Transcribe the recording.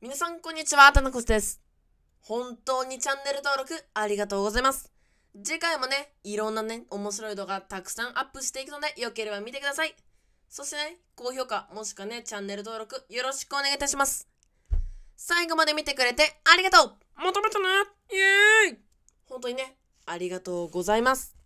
皆さん、こんにちは。たこすです。本当にチャンネル登録ありがとうございます。次回もね、いろんなね、面白い動画たくさんアップしていくので、よければ見てください。そしてね、高評価、もしくはね、チャンネル登録よろしくお願いいたします。最後まで見てくれてありがとうまとめたなイエーイ本当にね、ありがとうございます。